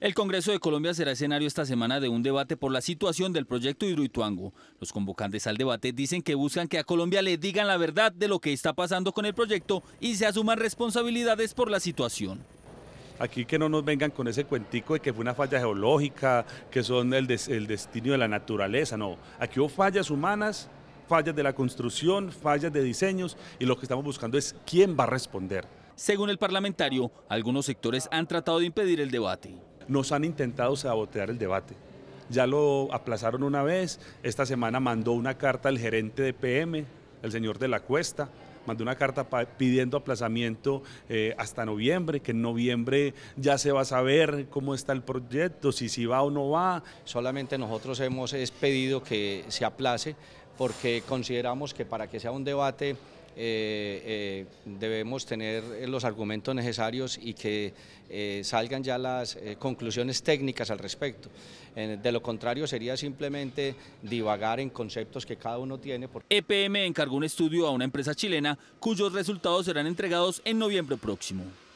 El Congreso de Colombia será escenario esta semana de un debate por la situación del proyecto Hidroituango. Los convocantes al debate dicen que buscan que a Colombia le digan la verdad de lo que está pasando con el proyecto y se asuman responsabilidades por la situación. Aquí que no nos vengan con ese cuentico de que fue una falla geológica, que son el, el destino de la naturaleza, no. Aquí hubo fallas humanas, fallas de la construcción, fallas de diseños y lo que estamos buscando es quién va a responder. Según el parlamentario, algunos sectores han tratado de impedir el debate nos han intentado sabotear el debate. Ya lo aplazaron una vez, esta semana mandó una carta al gerente de PM, el señor de la Cuesta, mandó una carta pidiendo aplazamiento eh, hasta noviembre, que en noviembre ya se va a saber cómo está el proyecto, si si va o no va. Solamente nosotros hemos pedido que se aplace porque consideramos que para que sea un debate eh, eh, debemos tener los argumentos necesarios y que eh, salgan ya las conclusiones técnicas al respecto. de lo contrario sería simplemente divagar en conceptos que cada uno tiene. EPM encargó un estudio a una empresa chilena cuyos resultados serán entregados en noviembre próximo.